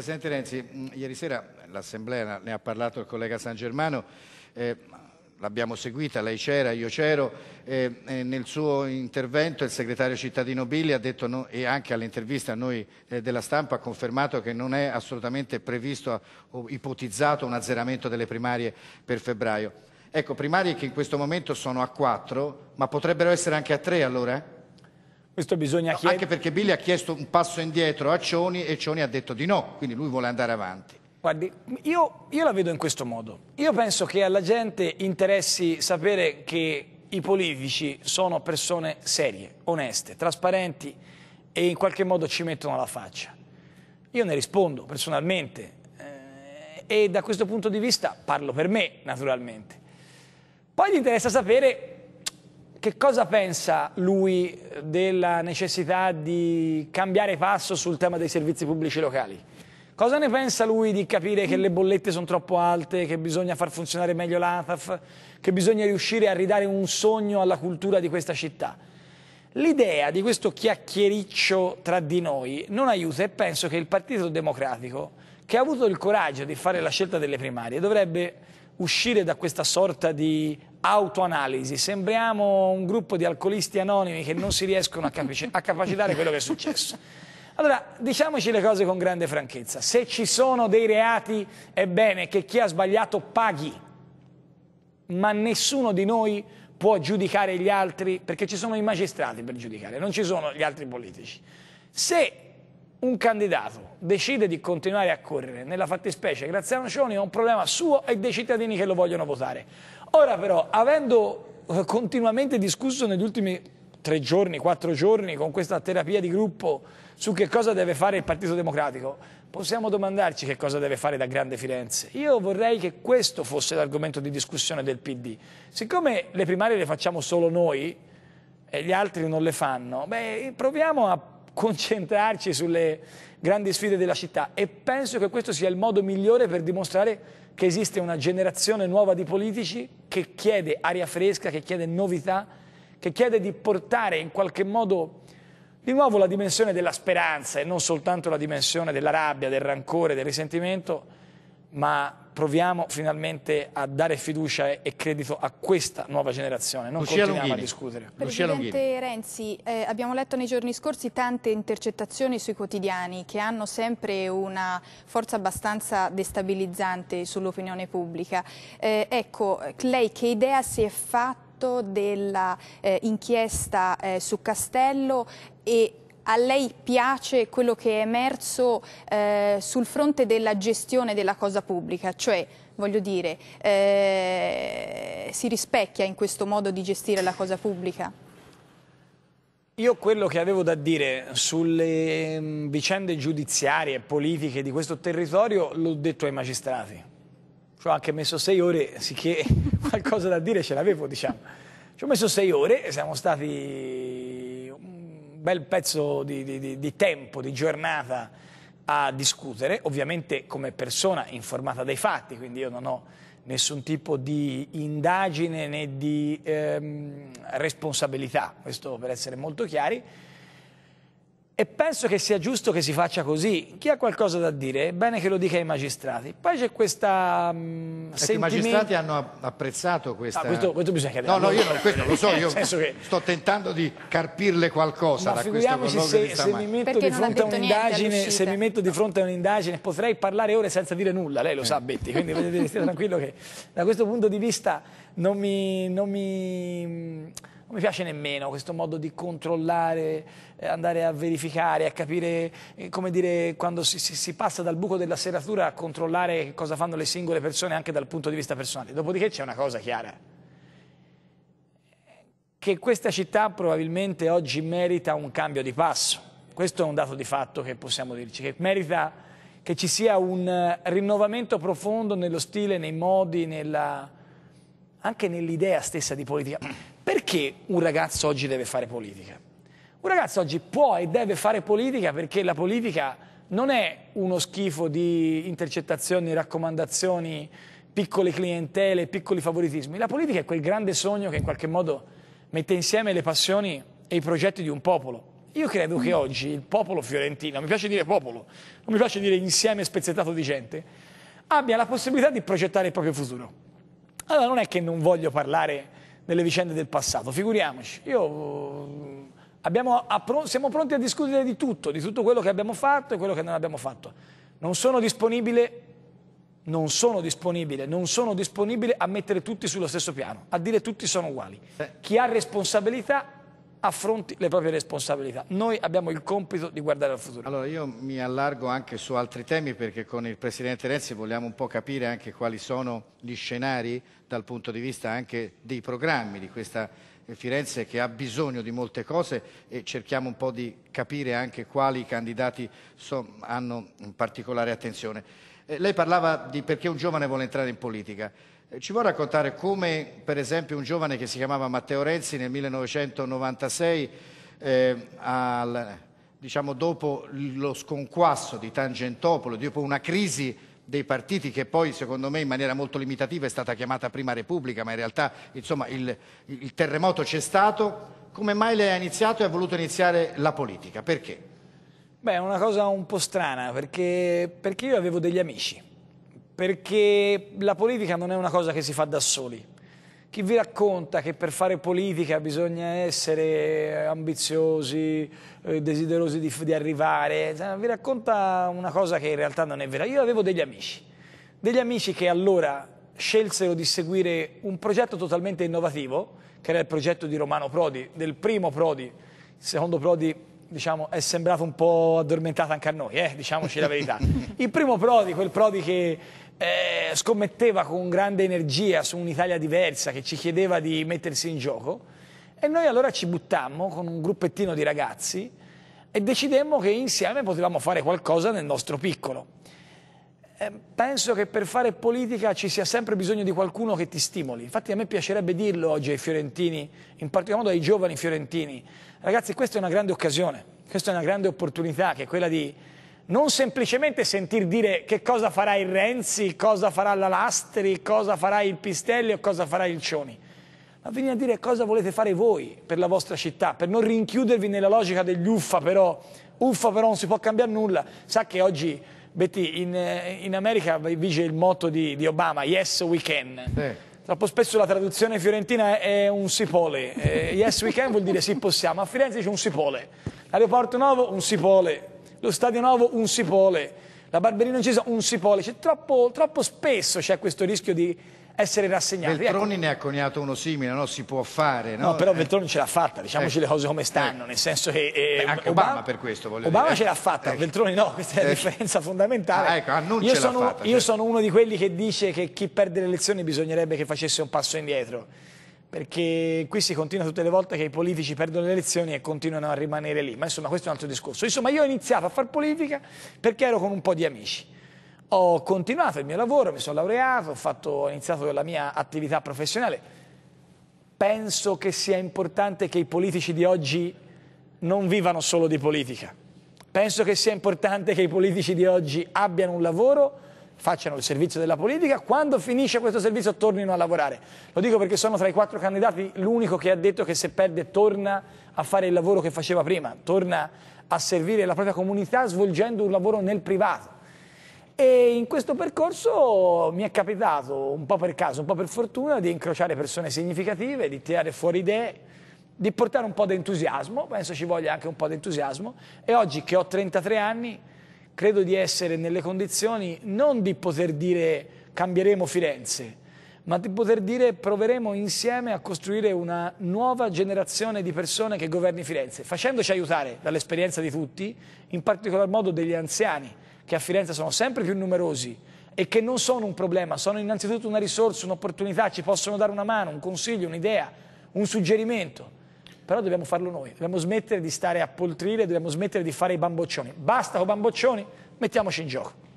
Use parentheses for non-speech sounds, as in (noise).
Presidente Renzi, mm, ieri sera l'Assemblea, ne ha parlato il collega San Germano, eh, l'abbiamo seguita, lei c'era, io c'ero, eh, eh, nel suo intervento il segretario cittadino Billi ha detto no, e anche all'intervista a noi eh, della stampa ha confermato che non è assolutamente previsto o ipotizzato un azzeramento delle primarie per febbraio. Ecco, primarie che in questo momento sono a quattro, ma potrebbero essere anche a tre allora? questo bisogna chiedere. Anche perché Billy ha chiesto un passo indietro a Cioni e Cioni ha detto di no, quindi lui vuole andare avanti. Guardi, io, io la vedo in questo modo. Io penso che alla gente interessi sapere che i politici sono persone serie, oneste, trasparenti e in qualche modo ci mettono la faccia. Io ne rispondo personalmente eh, e da questo punto di vista parlo per me naturalmente. Poi gli interessa sapere che cosa pensa lui della necessità di cambiare passo sul tema dei servizi pubblici locali? Cosa ne pensa lui di capire che le bollette sono troppo alte, che bisogna far funzionare meglio l'ATAF, che bisogna riuscire a ridare un sogno alla cultura di questa città? L'idea di questo chiacchiericcio tra di noi non aiuta e penso che il Partito Democratico, che ha avuto il coraggio di fare la scelta delle primarie, dovrebbe uscire da questa sorta di autoanalisi, sembriamo un gruppo di alcolisti anonimi che non si riescono a, capici- a capacitare quello che è successo. Allora, diciamoci le cose con grande franchezza, se ci sono dei reati è bene che chi ha sbagliato paghi, ma nessuno di noi può giudicare gli altri, perché ci sono i magistrati per giudicare, non ci sono gli altri politici. Se un candidato decide di continuare a correre, nella fattispecie Graziano Cioni è un problema suo e dei cittadini che lo vogliono votare. Ora però, avendo eh, continuamente discusso negli ultimi tre giorni, quattro giorni, con questa terapia di gruppo su che cosa deve fare il Partito Democratico, possiamo domandarci che cosa deve fare da Grande Firenze. Io vorrei che questo fosse l'argomento di discussione del PD. Siccome le primarie le facciamo solo noi e gli altri non le fanno, beh, proviamo a concentrarci sulle grandi sfide della città e penso che questo sia il modo migliore per dimostrare che esiste una generazione nuova di politici che chiede aria fresca, che chiede novità, che chiede di portare in qualche modo di nuovo la dimensione della speranza e non soltanto la dimensione della rabbia, del rancore, del risentimento, ma proviamo finalmente a dare fiducia e credito a questa nuova generazione, non Lucia continuiamo Lunghini. a discutere. Lucia Presidente Renzi, eh, abbiamo letto nei giorni scorsi tante intercettazioni sui quotidiani che hanno sempre una forza abbastanza destabilizzante sull'opinione pubblica. Eh, ecco, lei che idea si è fatta dell'inchiesta eh, eh, su Castello e a lei piace quello che è emerso eh, sul fronte della gestione della cosa pubblica, cioè voglio dire, eh, si rispecchia in questo modo di gestire la cosa pubblica? Io quello che avevo da dire sulle mm, vicende giudiziarie e politiche di questo territorio l'ho detto ai magistrati. Ci ho anche messo sei ore, sicché (laughs) qualcosa da dire ce l'avevo, diciamo. Ci ho messo sei ore e siamo stati un bel pezzo di, di, di tempo, di giornata a discutere, ovviamente come persona informata dai fatti, quindi io non ho nessun tipo di indagine né di ehm, responsabilità, questo per essere molto chiari, e penso che sia giusto che si faccia così. Chi ha qualcosa da dire è bene che lo dica ai magistrati. Poi c'è questa... Um, mm, sentimento... Ecco, I magistrati hanno apprezzato questa... Ah, questo, questo bisogna chiedere. No, no, io non, questo lo so, (laughs) io che... sto tentando di carpirle qualcosa Ma da questo se, se, mi metto di fronte a un'indagine, se mi metto di fronte a un'indagine potrei parlare ore senza dire nulla, lei lo sa eh. Betti, quindi voglio dire, stia tranquillo che da questo punto di vista non mi... Non mi non mi piace nemmeno questo modo di controllare, eh, andare a verificare, a capire, eh, come dire, quando si, si, si, passa dal buco della serratura a controllare cosa fanno le singole persone anche dal punto di vista personale. Dopodiché c'è una cosa chiara, che questa città probabilmente oggi merita un cambio di passo. Questo è un dato di fatto che possiamo dirci, che merita che ci sia un eh, rinnovamento profondo nello stile, nei modi, nella, anche nell'idea stessa di politica perché un ragazzo oggi deve fare politica? Un ragazzo oggi può e deve fare politica perché la politica non è uno schifo di intercettazioni, raccomandazioni, piccole clientele, piccoli favoritismi. La politica è quel grande sogno che in qualche modo mette insieme le passioni e i progetti di un popolo. Io credo che oggi il popolo fiorentino, mi piace dire popolo, non mi piace dire insieme spezzettato di gente, abbia la possibilità di progettare il proprio futuro. Allora non è che non voglio parlare nelle vicende del passato, figuriamoci. Io, mm, abbiamo, siamo pronti a discutere di tutto, di tutto quello che abbiamo fatto e quello che non abbiamo fatto. Non sono disponibile, non sono disponibile, non sono disponibile a mettere tutti sullo stesso piano, a dire tutti sono uguali. Eh. Chi ha responsabilità affronti le proprie responsabilità. Noi abbiamo il compito di guardare al futuro. Allora io mi allargo anche su altri temi perché con il Presidente Renzi vogliamo un po' capire anche quali sono gli scenari dal punto di vista anche dei programmi di questa eh, Firenze che ha bisogno di molte cose e cerchiamo un po' di capire anche quali candidati hanno particolare attenzione. Eh, lei parlava di perché un giovane vuole entrare in politica. Eh, ci vuoi raccontare come, per esempio, un giovane che si chiamava Matteo Renzi nel 1996, eh, al, diciamo, dopo lo sconquasso di Tangentopolo, dopo una crisi dei partiti che poi secondo me in maniera molto limitativa è stata chiamata Prima Repubblica, ma in realtà insomma, il, il, terremoto c'è stato, come mai lei ha iniziato e ha voluto iniziare la politica? Perché? Beh, è una cosa un po' strana, perché, perché io avevo degli amici perché la politica non è una cosa che si fa da soli. Chi vi racconta che per fare politica bisogna essere ambiziosi, eh, desiderosi di, di arrivare, eh, vi racconta una cosa che in realtà non è vera. Io avevo degli amici, degli amici che allora scelsero di seguire un progetto totalmente innovativo, che era il progetto di Romano Prodi, del primo Prodi, il secondo Prodi diciamo, è sembrato un po' addormentato anche a noi, eh? diciamoci la verità. (laughs) Il primo Prodi, quel Prodi che eh, scommetteva con grande energia su un'Italia diversa che ci chiedeva di mettersi in gioco e noi allora ci buttammo con un gruppettino di ragazzi e decidemmo che insieme potevamo fare qualcosa nel nostro piccolo. Eh, penso che per fare politica ci sia sempre bisogno di qualcuno che ti stimoli. Infatti a me piacerebbe dirlo oggi ai fiorentini, in particolar modo ai giovani fiorentini. Ragazzi, questa è una grande occasione, questa è una grande opportunità che è quella di non semplicemente sentir dire che cosa farà il Renzi, cosa farà la Lastri, cosa farà il Pistelli o cosa farà il Cioni, ma venire a dire cosa volete fare voi per la vostra città, per non rinchiudervi nella logica degli uffa però, uffa però non si può cambiare nulla, sa che oggi Betty, in, eh, in America vige il motto di, di, Obama, yes we can, sì. Troppo spesso la traduzione fiorentina è un sipole. Eh, yes we can vuol dire sì possiamo. A Firenze c'è un sipole. l'aeroporto Nuovo un sipole lo Stadio Nuovo un sipole, la Barberina Incesa un sipole, c'è troppo, troppo spesso c'è questo rischio di essere rassegnati. Ecco. Veltroni ecco. ne ha coniato uno simile, no? si può fare. No, no però eh. Veltroni ce l'ha fatta, diciamoci eh. le cose come stanno, eh. nel senso che... Eh, Beh, anche Obama, Obama, per questo voglio Obama dire. Obama eh. ce l'ha fatta, eh. Veltroni no, questa è la differenza fondamentale. Ah, ecco, io, sono, fatta, io certo. sono uno di quelli che dice che chi perde le elezioni bisognerebbe che facesse un passo indietro perché qui si continua tutte le volte che i politici perdono le elezioni e continuano a rimanere lì, ma insomma questo è un altro discorso. Insomma io ho iniziato a fare politica perché ero con un po' di amici. Ho continuato il mio lavoro, mi sono laureato, ho, fatto, ho iniziato la mia attività professionale. Penso che sia importante che i politici di oggi non vivano solo di politica. Penso che sia importante che i politici di oggi abbiano un lavoro facciano il servizio della politica, quando finisce questo servizio tornino a lavorare. Lo dico perché sono tra i quattro candidati l'unico che ha detto che se perde torna a fare il lavoro che faceva prima, torna a servire la propria comunità svolgendo un lavoro nel privato. E in questo percorso mi è capitato, un po' per caso, un po' per fortuna, di incrociare persone significative, di tirare fuori idee, di portare un po' di entusiasmo, penso ci voglia anche un po' di entusiasmo, e oggi che ho 33 anni credo di essere nelle condizioni non di poter dire cambieremo Firenze, ma di poter dire proveremo insieme a costruire una nuova generazione di persone che governi Firenze, facendoci aiutare dall'esperienza di tutti, in particolar modo degli anziani, che a Firenze sono sempre più numerosi e che non sono un problema, sono innanzitutto una risorsa, un'opportunità, ci possono dare una mano, un consiglio, un'idea, un suggerimento però dobbiamo farlo noi, dobbiamo smettere di stare a poltrire, dobbiamo smettere di fare i bamboccioni. Basta con i bamboccioni, mettiamoci in gioco.